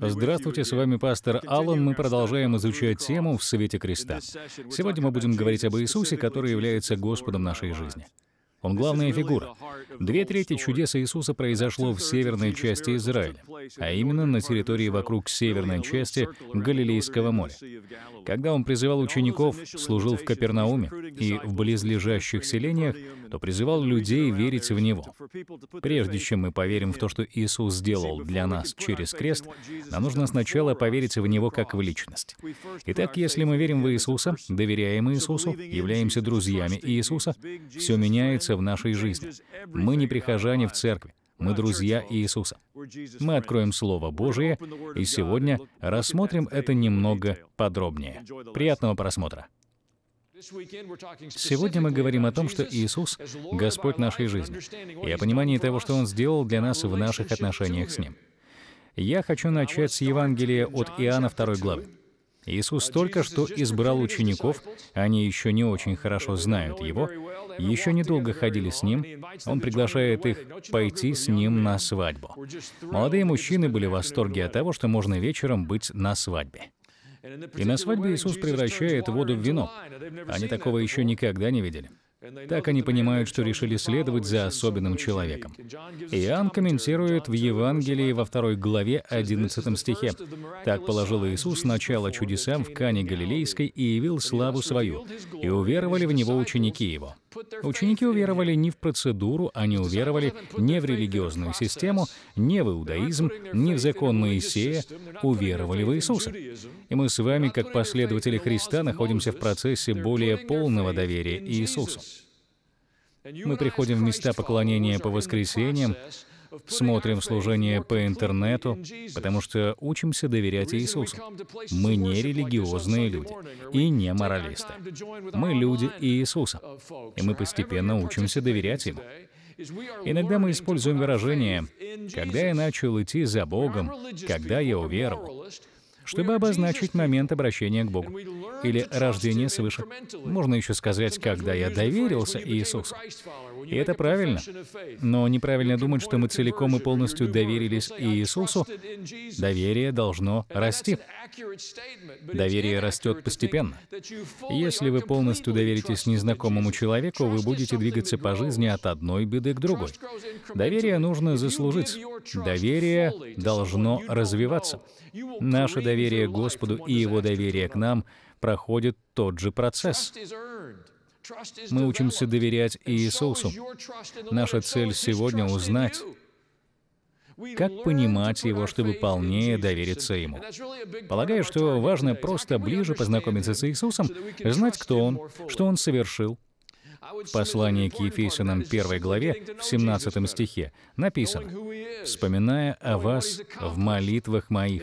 Здравствуйте, с вами пастор Аллан. Мы продолжаем изучать тему «В свете креста». Сегодня мы будем говорить об Иисусе, который является Господом нашей жизни. Он главная фигура. Две трети чудес Иисуса произошло в северной части Израиля, а именно на территории вокруг северной части Галилейского моря. Когда он призывал учеников, служил в Капернауме и в близлежащих селениях, то призывал людей верить в Него. Прежде чем мы поверим в то, что Иисус сделал для нас через крест, нам нужно сначала поверить в Него как в Личность. Итак, если мы верим в Иисуса, доверяем Иисусу, являемся друзьями Иисуса, все меняется Иисуса в нашей жизни. Мы не прихожане в церкви, мы друзья Иисуса. Мы откроем Слово Божие, и сегодня рассмотрим это немного подробнее. Приятного просмотра. Сегодня мы говорим о том, что Иисус — Господь нашей жизни, и о понимании того, что Он сделал для нас в наших отношениях с Ним. Я хочу начать с Евангелия от Иоанна 2 главы. Иисус только что избрал учеников, они еще не очень хорошо знают Его, еще недолго ходили с Ним, Он приглашает их пойти с Ним на свадьбу. Молодые мужчины были в восторге от того, что можно вечером быть на свадьбе. И на свадьбе Иисус превращает воду в вино. Они такого еще никогда не видели. Так они понимают, что решили следовать за особенным человеком. Иоанн комментирует в Евангелии во второй главе 11 стихе. «Так положил Иисус начало чудесам в Кане Галилейской и явил славу свою, и уверовали в Него ученики Его». Ученики уверовали не в процедуру, они уверовали не в религиозную систему, не в иудаизм, не в закон Моисея, уверовали в Иисуса. И мы с вами, как последователи Христа, находимся в процессе более полного доверия Иисусу. Мы приходим в места поклонения по воскресеньям, смотрим служение по интернету, потому что учимся доверять Иисусу. Мы не религиозные люди и не моралисты. Мы люди Иисуса, и мы постепенно учимся доверять Ему. Иногда мы используем выражение «когда я начал идти за Богом», «когда я уверовал» чтобы обозначить момент обращения к Богу или рождения свыше. Можно еще сказать, когда я доверился Иисусу. И это правильно. Но неправильно думать, что мы целиком и полностью доверились Иисусу. Доверие должно расти. Доверие растет постепенно. Если вы полностью доверитесь незнакомому человеку, вы будете двигаться по жизни от одной беды к другой. Доверие нужно заслужить. Доверие должно развиваться. Наше доверие доверие Господу и Его доверие к нам проходит тот же процесс. Мы учимся доверять Иисусу. Наша цель сегодня — узнать, как понимать его, чтобы полнее довериться ему. Полагаю, что важно просто ближе познакомиться с Иисусом, знать, кто он, что он совершил, в послании к Ефесянам 1 главе в 17 стихе написано «Вспоминая о вас в молитвах моих,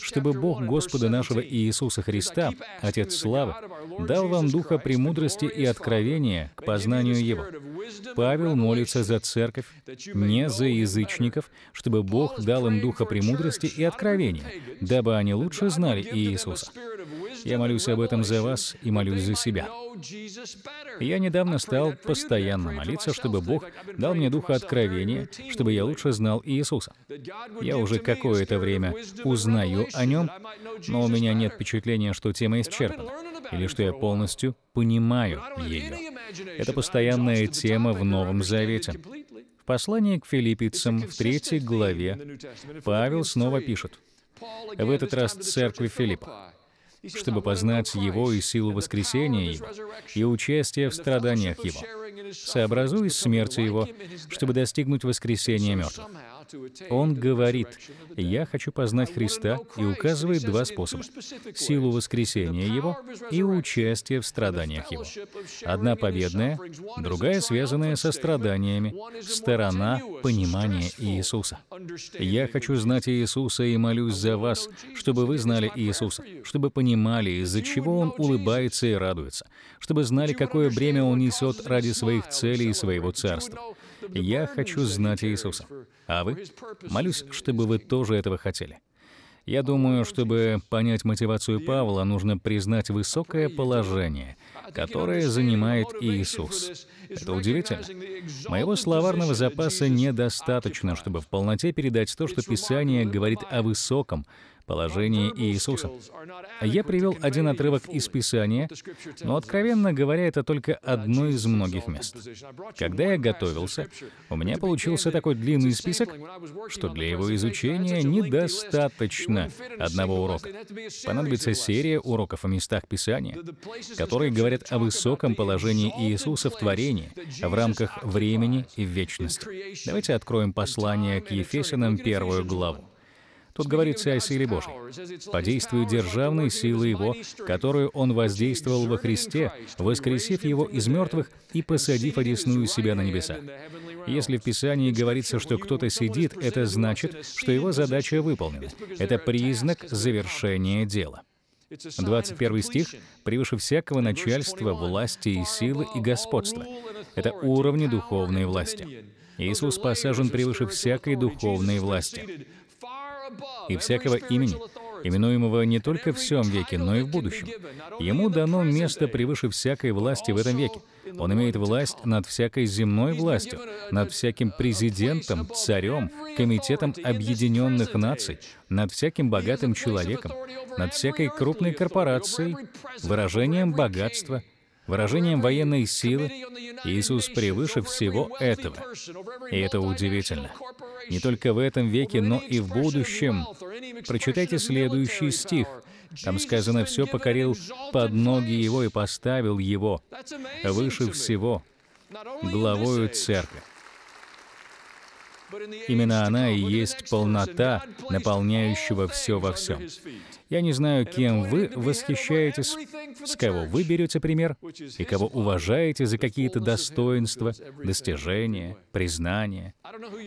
чтобы Бог Господа нашего Иисуса Христа, Отец Славы, дал вам духа премудрости и откровения к познанию Его». Павел молится за церковь, не за язычников, чтобы Бог дал им духа премудрости и откровения, дабы они лучше знали Иисуса. Я молюсь об этом за вас и молюсь за себя. Я недавно стал постоянно молиться, чтобы Бог дал мне духа откровения, чтобы я лучше знал Иисуса. Я уже какое-то время узнаю о нем, но у меня нет впечатления, что тема исчерпана, или что я полностью понимаю ее. Это постоянная тема в Новом Завете. В послании к филиппийцам в третьей главе Павел снова пишет, в этот раз церкви Филиппа чтобы познать Его и силу воскресения Его, и участие в страданиях Его. Сообразуй с смерти Его, чтобы достигнуть воскресения мертвых. Он говорит, «Я хочу познать Христа» и указывает два способа — силу воскресения Его и участие в страданиях Его. Одна победная, другая связанная со страданиями, сторона понимания Иисуса. Я хочу знать Иисуса и молюсь за вас, чтобы вы знали Иисуса, чтобы понимали, из-за чего Он улыбается и радуется, чтобы знали, какое бремя Он несет ради своих целей и своего царства. Я хочу знать Иисуса. А вы? Молюсь, чтобы вы тоже этого хотели. Я думаю, чтобы понять мотивацию Павла, нужно признать высокое положение, которое занимает Иисус. Это удивительно. Моего словарного запаса недостаточно, чтобы в полноте передать то, что Писание говорит о высоком, положении Иисуса. Я привел один отрывок из Писания, но, откровенно говоря, это только одно из многих мест. Когда я готовился, у меня получился такой длинный список, что для его изучения недостаточно одного урока. Понадобится серия уроков о местах Писания, которые говорят о высоком положении Иисуса в творении, в рамках времени и вечности. Давайте откроем послание к Ефесянам первую главу. Тут говорится о силе Божьей. По державной силы Его, которую Он воздействовал во Христе, воскресив Его из мертвых и посадив одесную себя на небеса. Если в Писании говорится, что кто-то сидит, это значит, что его задача выполнена. Это признак завершения дела. 21 стих «Превыше всякого начальства, власти и силы и господства». Это уровни духовной власти. Иисус посажен превыше всякой духовной власти и всякого имени, именуемого не только в всем веке, но и в будущем. Ему дано место превыше всякой власти в этом веке. Он имеет власть над всякой земной властью, над всяким президентом, царем, комитетом объединенных наций, над всяким богатым человеком, над всякой крупной корпорацией, выражением богатства — выражением военной силы, Иисус превыше всего этого. И это удивительно. Не только в этом веке, но и в будущем. Прочитайте следующий стих. Там сказано, «Все покорил под ноги его и поставил его выше всего, главою церкви». Именно она и есть полнота, наполняющего все во всем. Я не знаю, кем вы восхищаетесь, с кого вы берете пример, и кого уважаете за какие-то достоинства, достижения, признания,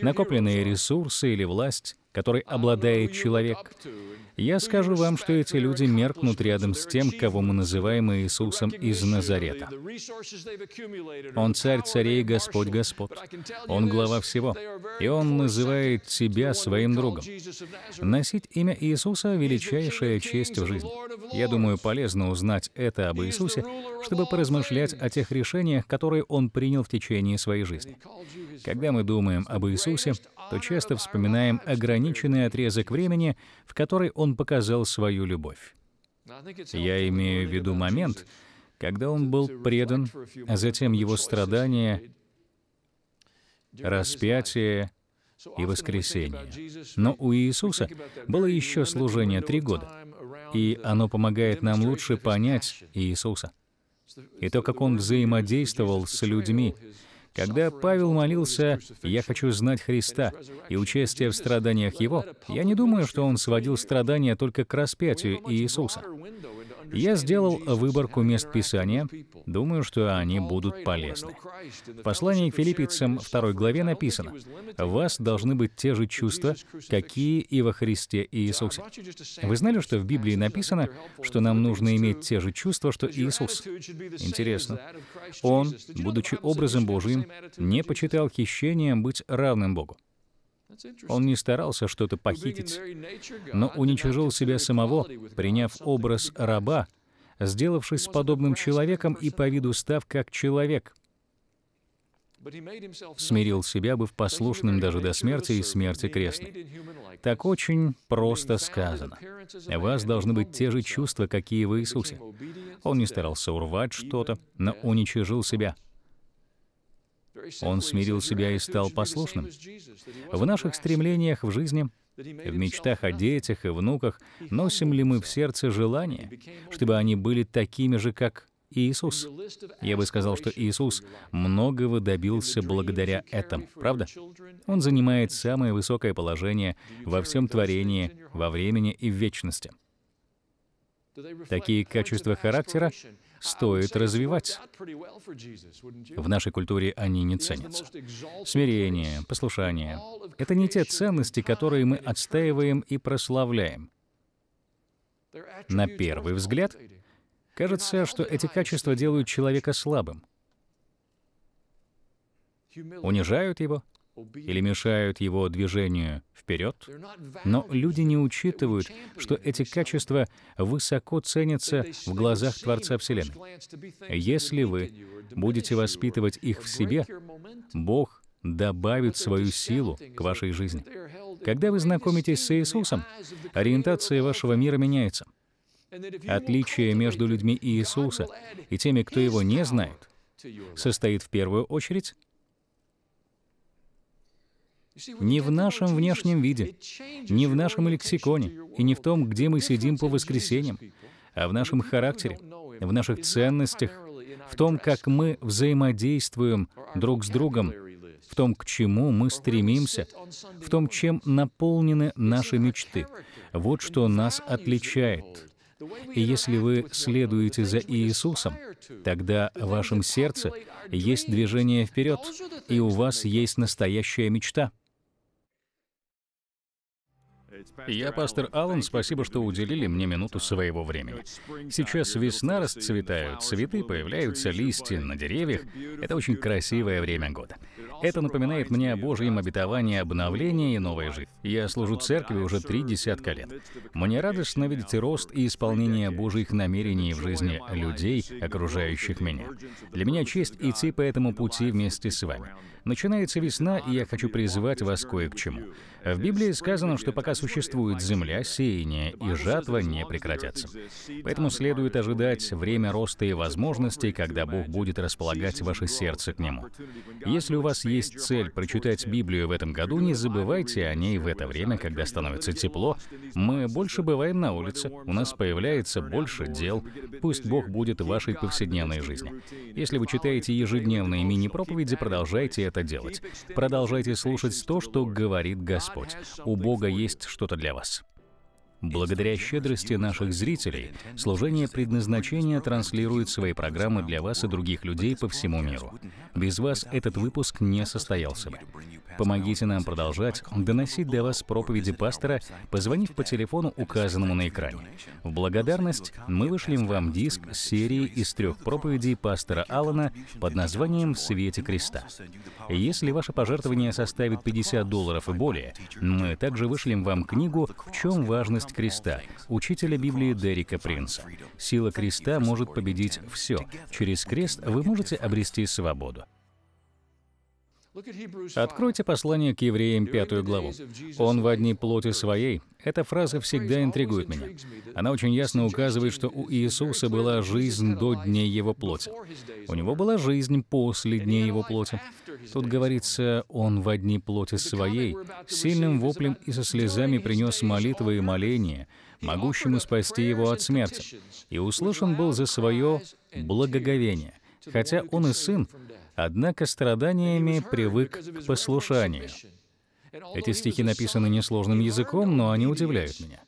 накопленные ресурсы или власть, которой обладает человек. Я скажу вам, что эти люди меркнут рядом с тем, кого мы называем Иисусом из Назарета. Он царь царей, Господь Господь. Он глава всего. И Он называет себя своим другом. Носить имя Иисуса — величайшая честь в жизни. Я думаю, полезно узнать это об Иисусе, чтобы поразмышлять о тех решениях, которые Он принял в течение своей жизни. Когда мы думаем об Иисусе, то часто вспоминаем ограниченный отрезок времени, в который он показал свою любовь. Я имею в виду момент, когда он был предан, а затем его страдания, распятие и воскресение. Но у Иисуса было еще служение три года, и оно помогает нам лучше понять Иисуса и то, как он взаимодействовал с людьми, когда Павел молился «Я хочу знать Христа» и участие в страданиях Его, я не думаю, что он сводил страдания только к распятию Иисуса. Я сделал выборку мест Писания. Думаю, что они будут полезны. В послании к филиппийцам 2 главе написано, у вас должны быть те же чувства, какие и во Христе Иисусе». Вы знали, что в Библии написано, что нам нужно иметь те же чувства, что Иисус? Интересно. Он, будучи образом Божиим, не почитал хищением быть равным Богу. Он не старался что-то похитить, но уничижил себя самого, приняв образ раба, сделавшись подобным человеком и по виду став как человек. Смирил себя, бы в послушным даже до смерти и смерти крестной. Так очень просто сказано. У вас должны быть те же чувства, какие в Иисусе. Он не старался урвать что-то, но уничижил себя — он смирил себя и стал послушным. В наших стремлениях в жизни, в мечтах о детях и внуках носим ли мы в сердце желание, чтобы они были такими же, как Иисус. Я бы сказал, что Иисус многого добился благодаря этому, правда? Он занимает самое высокое положение во всем творении, во времени и в вечности. Такие качества характера стоит развивать. В нашей культуре они не ценятся. Смирение, послушание — это не те ценности, которые мы отстаиваем и прославляем. На первый взгляд, кажется, что эти качества делают человека слабым, унижают его, или мешают его движению вперед. Но люди не учитывают, что эти качества высоко ценятся в глазах Творца Вселенной. Если вы будете воспитывать их в себе, Бог добавит свою силу к вашей жизни. Когда вы знакомитесь с Иисусом, ориентация вашего мира меняется. Отличие между людьми Иисуса и теми, кто его не знает, состоит в первую очередь не в нашем внешнем виде, не в нашем лексиконе и не в том, где мы сидим по воскресеньям, а в нашем характере, в наших ценностях, в том, как мы взаимодействуем друг с другом, в том, к чему мы стремимся, в том, чем наполнены наши мечты. Вот что нас отличает. И если вы следуете за Иисусом, тогда в вашем сердце есть движение вперед, и у вас есть настоящая мечта — я пастор Аллан, спасибо, что уделили мне минуту своего времени. Сейчас весна расцветают, цветы появляются, листья на деревьях. Это очень красивое время года. Это напоминает мне о Божьем обетовании обновления и новой жизни. Я служу церкви уже три десятка лет. Мне радостно видеть рост и исполнение Божьих намерений в жизни людей, окружающих меня. Для меня честь идти по этому пути вместе с вами. Начинается весна, и я хочу призвать вас кое к чему. В Библии сказано, что пока существует земля, сеяние и жатва не прекратятся. Поэтому следует ожидать время роста и возможностей, когда Бог будет располагать ваше сердце к Нему. Если у вас есть цель прочитать Библию в этом году, не забывайте о ней в это время, когда становится тепло. Мы больше бываем на улице, у нас появляется больше дел. Пусть Бог будет в вашей повседневной жизни. Если вы читаете ежедневные мини-проповеди, продолжайте это делать. Продолжайте слушать то, что говорит Господь. Господь. У Бога есть что-то для вас. Благодаря щедрости наших зрителей, служение предназначения транслирует свои программы для вас и других людей по всему миру. Без вас этот выпуск не состоялся бы. Помогите нам продолжать доносить до вас проповеди пастора, позвонив по телефону, указанному на экране. В благодарность мы вышлем вам диск серии из трех проповедей пастора Аллана под названием «В свете креста». Если ваше пожертвование составит 50 долларов и более, мы также вышлем вам книгу «В чем важность суть креста, учителя Библии Дерека Принца. Сила креста может победить все. Через крест вы можете обрести свободу. Откройте послание к евреям пятую главу. «Он в одни плоти своей». Эта фраза всегда интригует меня. Она очень ясно указывает, что у Иисуса была жизнь до дней его плоти. У него была жизнь после дней его плоти. Тут говорится, «Он в одни плоти своей». сильным воплем и со слезами принес молитвы и моления, могущему спасти его от смерти. И услышан был за свое благоговение. Хотя он и сын, однако страданиями привык к послушанию. Эти стихи написаны несложным языком, но они удивляют меня.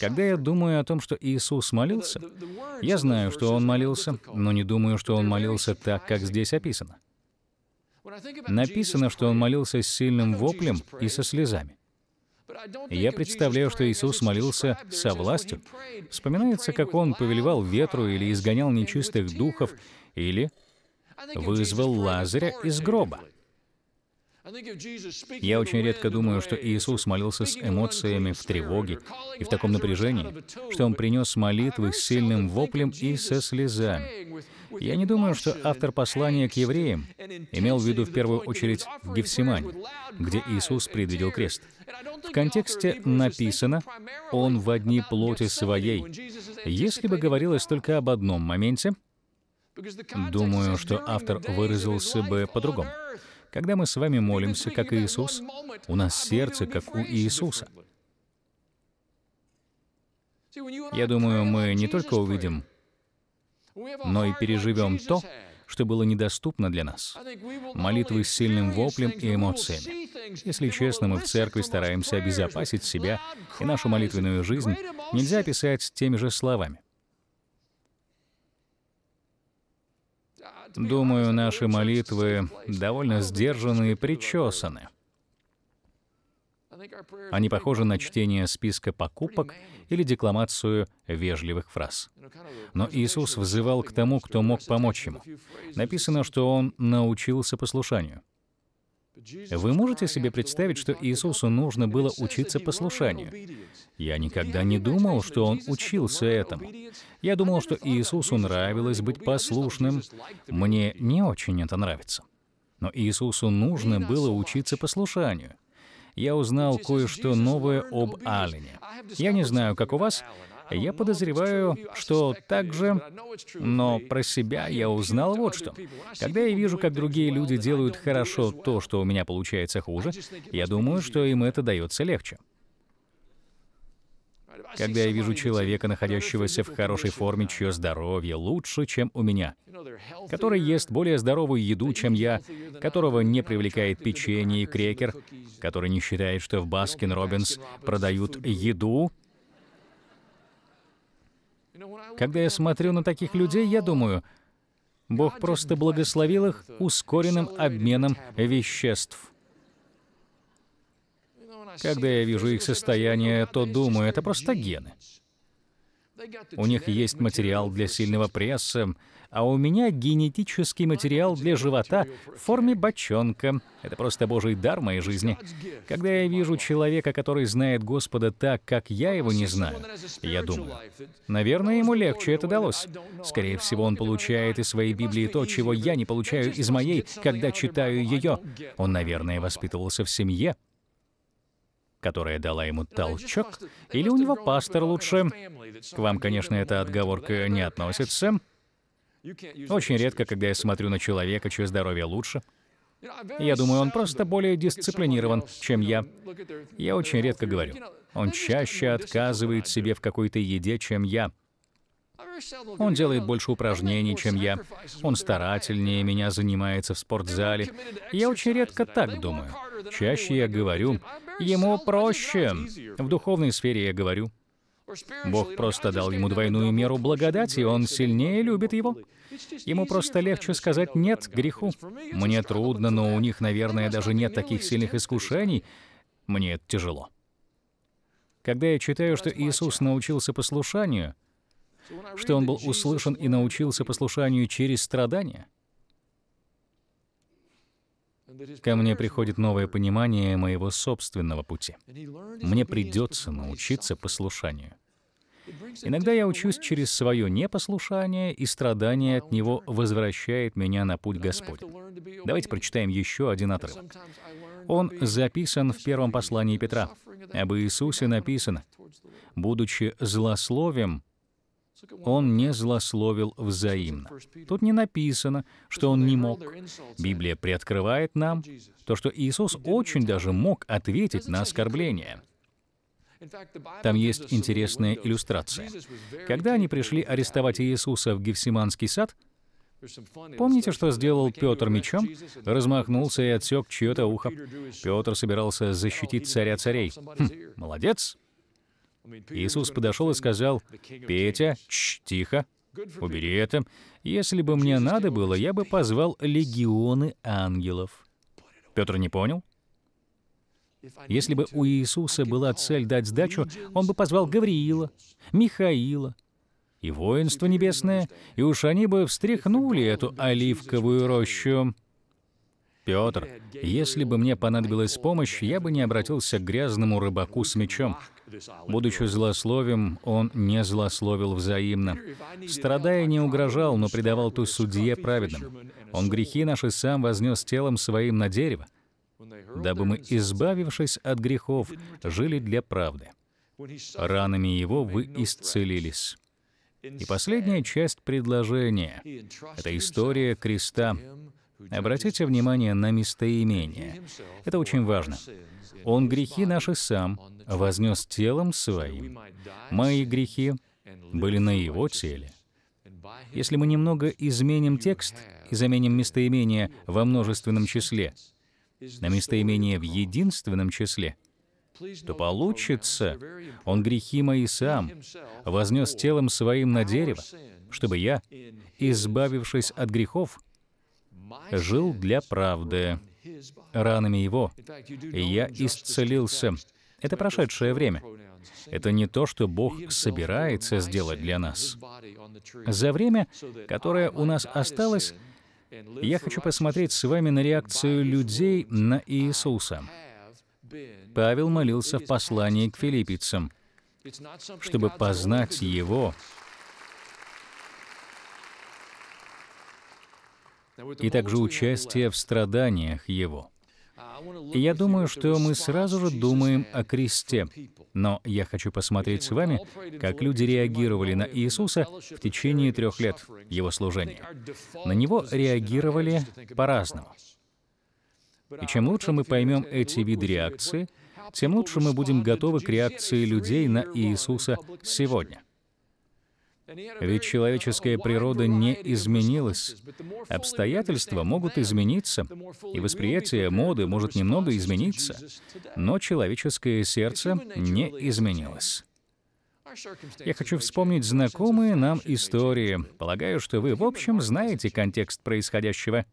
Когда я думаю о том, что Иисус молился, я знаю, что Он молился, но не думаю, что Он молился так, как здесь описано. Написано, что Он молился с сильным воплем и со слезами. Я представляю, что Иисус молился со властью. Вспоминается, как Он повелевал ветру или изгонял нечистых духов, или вызвал Лазаря из гроба. Я очень редко думаю, что Иисус молился с эмоциями в тревоге и в таком напряжении, что Он принес молитвы с сильным воплем и со слезами. Я не думаю, что автор послания к евреям имел в виду в первую очередь в Гефсимане, где Иисус предвидел крест. В контексте написано «Он в одни плоти своей». Если бы говорилось только об одном моменте — Думаю, что автор выразился бы по-другому. Когда мы с вами молимся, как Иисус, у нас сердце, как у Иисуса. Я думаю, мы не только увидим, но и переживем то, что было недоступно для нас. Молитвы с сильным воплем и эмоциями. Если честно, мы в церкви стараемся обезопасить себя и нашу молитвенную жизнь. Нельзя описать теми же словами. Думаю, наши молитвы довольно сдержаны и причесаны. Они похожи на чтение списка покупок или декламацию вежливых фраз. Но Иисус взывал к тому, кто мог помочь ему. Написано, что он научился послушанию. Вы можете себе представить, что Иисусу нужно было учиться послушанию? Я никогда не думал, что Он учился этому. Я думал, что Иисусу нравилось быть послушным. Мне не очень это нравится. Но Иисусу нужно было учиться послушанию. Я узнал кое-что новое об Аллене. Я не знаю, как у вас, я подозреваю, что так же, но про себя я узнал вот что. Когда я вижу, как другие люди делают хорошо то, что у меня получается хуже, я думаю, что им это дается легче. Когда я вижу человека, находящегося в хорошей форме, чье здоровье лучше, чем у меня, который ест более здоровую еду, чем я, которого не привлекает печенье и крекер, который не считает, что в Баскин Робинс продают еду, когда я смотрю на таких людей, я думаю, Бог просто благословил их ускоренным обменом веществ. Когда я вижу их состояние, то думаю, это просто гены. У них есть материал для сильного пресса, а у меня генетический материал для живота в форме бочонка. Это просто божий дар моей жизни. Когда я вижу человека, который знает Господа так, как я его не знаю, я думаю, наверное, ему легче это далось. Скорее всего, он получает из своей Библии то, чего я не получаю из моей, когда читаю ее. Он, наверное, воспитывался в семье, которая дала ему толчок, или у него пастор лучше. К вам, конечно, эта отговорка не относится, очень редко, когда я смотрю на человека, чье здоровье лучше, я думаю, он просто более дисциплинирован, чем я. Я очень редко говорю. Он чаще отказывает себе в какой-то еде, чем я. Он делает больше упражнений, чем я. Он старательнее меня занимается в спортзале. Я очень редко так думаю. Чаще я говорю, ему проще. В духовной сфере я говорю, Бог просто дал ему двойную меру благодати, и он сильнее любит его. Ему просто легче сказать «нет» греху. Мне трудно, но у них, наверное, даже нет таких сильных искушений. Мне это тяжело. Когда я читаю, что Иисус научился послушанию, что Он был услышан и научился послушанию через страдания, Ко мне приходит новое понимание моего собственного пути. Мне придется научиться послушанию. Иногда я учусь через свое непослушание, и страдание от него возвращает меня на путь Господень. Давайте прочитаем еще один отрывок. Он записан в первом послании Петра. Об Иисусе написано, «Будучи злословием, он не злословил взаимно. Тут не написано, что он не мог. Библия приоткрывает нам то, что Иисус очень даже мог ответить на оскорбление. Там есть интересная иллюстрация. Когда они пришли арестовать Иисуса в Гефсиманский сад, Помните, что сделал Петр мечом? Размахнулся и отсек чье-то ухо. Петр собирался oh, защитить царя царей. Хм, молодец! Иисус подошел и сказал, «Петя, чш, тихо, убери это. Если бы мне надо было, я бы позвал легионы ангелов». Петр не понял, если бы у Иисуса была цель дать сдачу, он бы позвал Гавриила, Михаила и воинство небесное, и уж они бы встряхнули эту оливковую рощу. Петр, если бы мне понадобилась помощь, я бы не обратился к грязному рыбаку с мечом. Будучи злословим, он не злословил взаимно. Страдая, не угрожал, но предавал ту судье праведным. Он грехи наши сам вознес телом своим на дерево, дабы мы, избавившись от грехов, жили для правды. Ранами Его вы исцелились. И последняя часть предложения — это история креста. Обратите внимание на местоимение. Это очень важно. «Он грехи наши сам вознес телом своим. Мои грехи были на его теле». Если мы немного изменим текст и заменим местоимение во множественном числе, на местоимение в единственном числе, то получится, он грехи мои сам вознес телом своим на дерево, чтобы я, избавившись от грехов, жил для правды. Ранами его я исцелился. Это прошедшее время. Это не то, что Бог собирается сделать для нас. За время, которое у нас осталось, я хочу посмотреть с вами на реакцию людей на Иисуса. Павел молился в послании к филиппийцам, чтобы познать Его. и также участие в страданиях Его. И я думаю, что мы сразу же думаем о кресте. Но я хочу посмотреть с вами, как люди реагировали на Иисуса в течение трех лет Его служения. На Него реагировали по-разному. И чем лучше мы поймем эти виды реакции, тем лучше мы будем готовы к реакции людей на Иисуса сегодня. Ведь человеческая природа не изменилась. Обстоятельства могут измениться, и восприятие моды может немного измениться, но человеческое сердце не изменилось. Я хочу вспомнить знакомые нам истории. Полагаю, что вы, в общем, знаете контекст происходящего.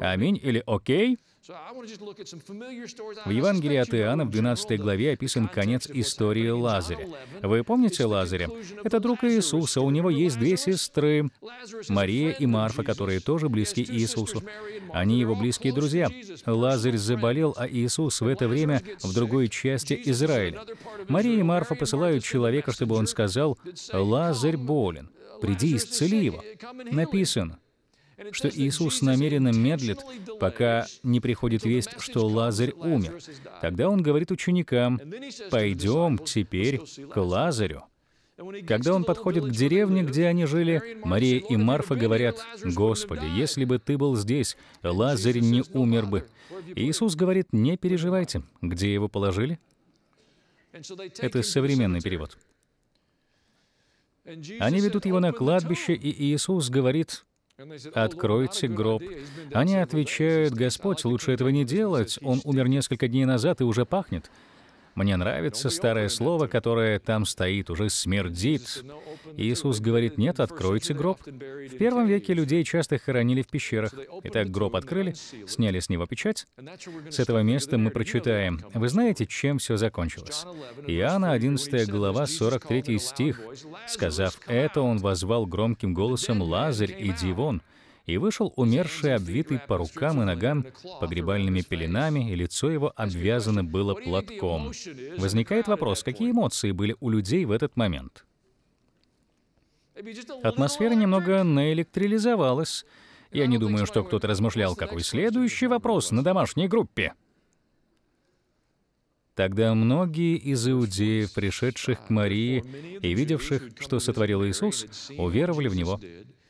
Аминь или окей? В Евангелии от Иоанна в 12 главе описан конец истории Лазаря. Вы помните Лазаря? Это друг Иисуса, у него есть две сестры, Мария и Марфа, которые тоже близки Иисусу. Они его близкие друзья. Лазарь заболел, а Иисус в это время в другой части Израиля. Мария и Марфа посылают человека, чтобы он сказал, «Лазарь болен, приди, исцели его». Написано, что Иисус намеренно медлит, пока не приходит весть, что Лазарь умер. Тогда он говорит ученикам, «Пойдем теперь к Лазарю». Когда он подходит к деревне, где они жили, Мария и Марфа говорят, «Господи, если бы ты был здесь, Лазарь не умер бы». Иисус говорит, «Не переживайте, где его положили?» Это современный перевод. Они ведут его на кладбище, и Иисус говорит, Откройте гроб. Они отвечают, Господь, лучше этого не делать. Он умер несколько дней назад и уже пахнет. Мне нравится старое слово, которое там стоит, уже смердит. Иисус говорит, нет, откройте гроб. В первом веке людей часто хоронили в пещерах. Итак, гроб открыли, сняли с него печать. С этого места мы прочитаем. Вы знаете, чем все закончилось? Иоанна 11 глава, 43 стих. «Сказав это, он возвал громким голосом, «Лазарь, иди вон!» и вышел умерший, обвитый по рукам и ногам погребальными пеленами, и лицо его обвязано было платком. Возникает вопрос, какие эмоции были у людей в этот момент? Атмосфера немного наэлектрилизовалась. Я не думаю, что кто-то размышлял, какой следующий вопрос на домашней группе. Тогда многие из иудеев, пришедших к Марии и видевших, что сотворил Иисус, уверовали в Него.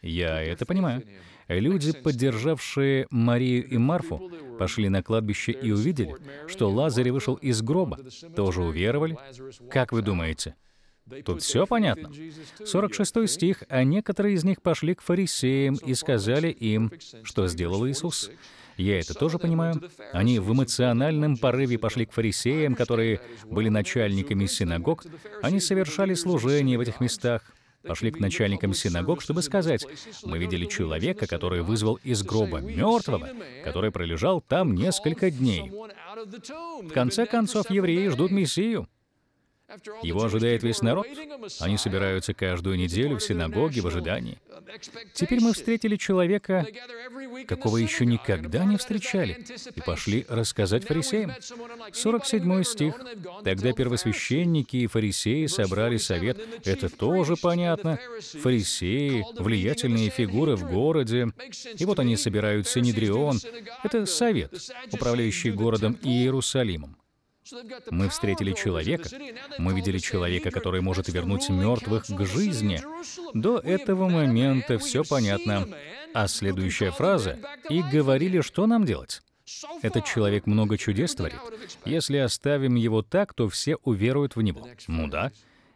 Я это понимаю. Люди, поддержавшие Марию и Марфу, пошли на кладбище и увидели, что Лазарь вышел из гроба, тоже уверовали. Как вы думаете? Тут все понятно. 46 стих, «А некоторые из них пошли к фарисеям и сказали им, что сделал Иисус». Я это тоже понимаю. Они в эмоциональном порыве пошли к фарисеям, которые были начальниками синагог. Они совершали служение в этих местах пошли к начальникам синагог, чтобы сказать, мы видели человека, который вызвал из гроба мертвого, который пролежал там несколько дней. В конце концов, евреи ждут Мессию. Его ожидает весь народ. Они собираются каждую неделю в синагоге в ожидании. Теперь мы встретили человека, какого еще никогда не встречали, и пошли рассказать фарисеям. 47 стих. Тогда первосвященники и фарисеи собрали совет. Это тоже понятно. Фарисеи, влиятельные фигуры в городе. И вот они собирают Синедрион. Это совет, управляющий городом Иерусалимом. Мы встретили человека, мы видели человека, который может вернуть мертвых к жизни. До этого момента все понятно. А следующая фраза «И говорили, что нам делать?» Этот человек много чудес творит. Если оставим его так, то все уверуют в него. Ну да.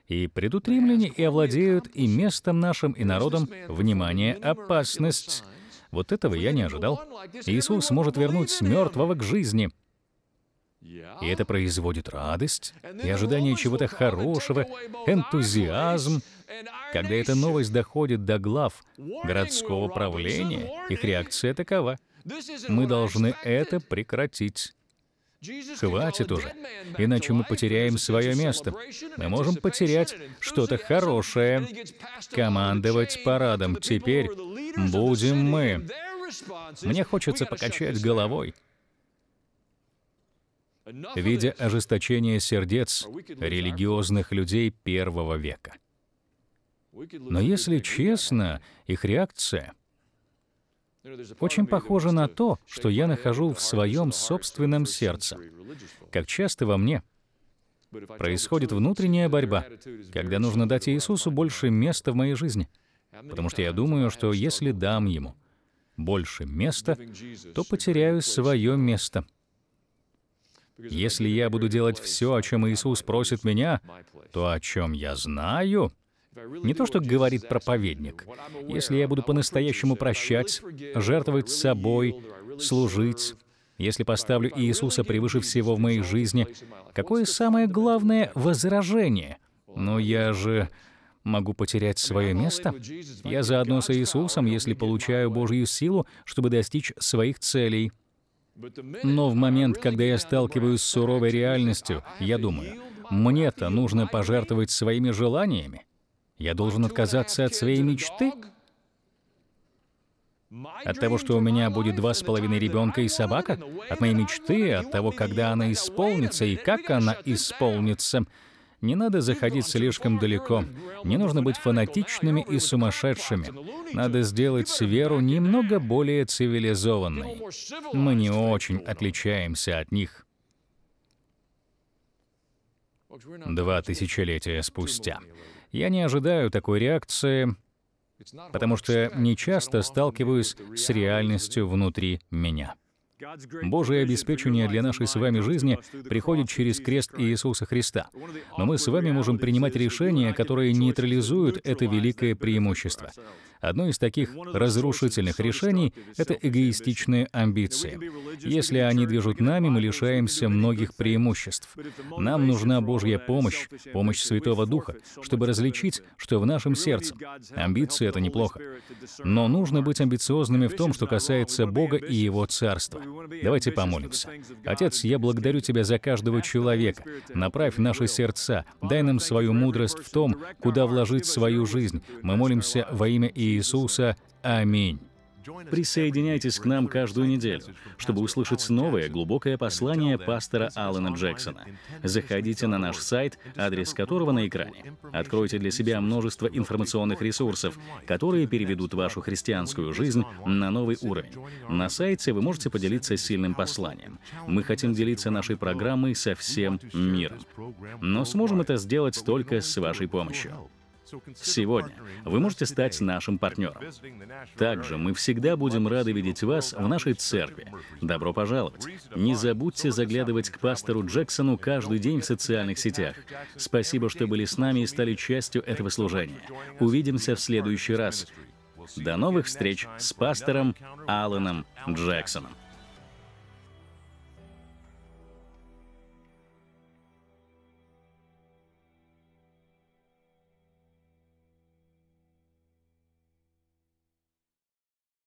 И придут римляне и овладеют и местом нашим, и народом. Внимание, опасность. Вот этого я не ожидал. Иисус может вернуть мертвого к жизни. И это производит радость и ну, ожидание ну, чего-то хорошего, энтузиазм. Когда эта новость доходит до глав городского правления, их реакция такова. Мы должны это прекратить. Хватит уже, иначе мы потеряем свое место. Мы можем потерять что-то хорошее. Командовать парадом теперь будем мы. Мне хочется покачать головой видя ожесточение сердец религиозных людей первого века. Но если честно, их реакция очень похожа на то, что я нахожу в своем собственном сердце, как часто во мне происходит внутренняя борьба, когда нужно дать Иисусу больше места в моей жизни, потому что я думаю, что если дам Ему больше места, то потеряю свое место — если я буду делать все, о чем Иисус просит меня, то о чем я знаю, не то, что говорит проповедник. Если я буду по-настоящему прощать, жертвовать собой, служить, если поставлю Иисуса превыше всего в моей жизни, какое самое главное возражение? Но я же могу потерять свое место? Я заодно с Иисусом, если получаю Божью силу, чтобы достичь своих целей — но в момент, когда я сталкиваюсь с суровой реальностью, я думаю, мне-то нужно пожертвовать своими желаниями. Я должен отказаться от своей мечты? От того, что у меня будет два с половиной ребенка и собака? От моей мечты, от того, когда она исполнится и как она исполнится — не надо заходить слишком далеко. Не нужно быть фанатичными и сумасшедшими. Надо сделать веру немного более цивилизованной. Мы не очень отличаемся от них. Два тысячелетия спустя. Я не ожидаю такой реакции, потому что не часто сталкиваюсь с реальностью внутри меня. Божие обеспечение для нашей с вами жизни приходит через крест Иисуса Христа. Но мы с вами можем принимать решения, которые нейтрализуют это великое преимущество. Одно из таких разрушительных решений — это эгоистичные амбиции. Если они движут нами, мы лишаемся многих преимуществ. Нам нужна Божья помощь, помощь Святого Духа, чтобы различить, что в нашем сердце. Амбиции — это неплохо. Но нужно быть амбициозными в том, что касается Бога и Его Царства. Давайте помолимся. Отец, я благодарю Тебя за каждого человека. Направь наши сердца, дай нам свою мудрость в том, куда вложить свою жизнь. Мы молимся во имя Иисуса. Аминь. Присоединяйтесь к нам каждую неделю, чтобы услышать новое глубокое послание пастора Алана Джексона. Заходите на наш сайт, адрес которого на экране. Откройте для себя множество информационных ресурсов, которые переведут вашу христианскую жизнь на новый уровень. На сайте вы можете поделиться сильным посланием. Мы хотим делиться нашей программой со всем миром. Но сможем это сделать только с вашей помощью сегодня. Вы можете стать нашим партнером. Также мы всегда будем рады видеть вас в нашей церкви. Добро пожаловать. Не забудьте заглядывать к пастору Джексону каждый день в социальных сетях. Спасибо, что были с нами и стали частью этого служения. Увидимся в следующий раз. До новых встреч с пастором Аланом Джексоном.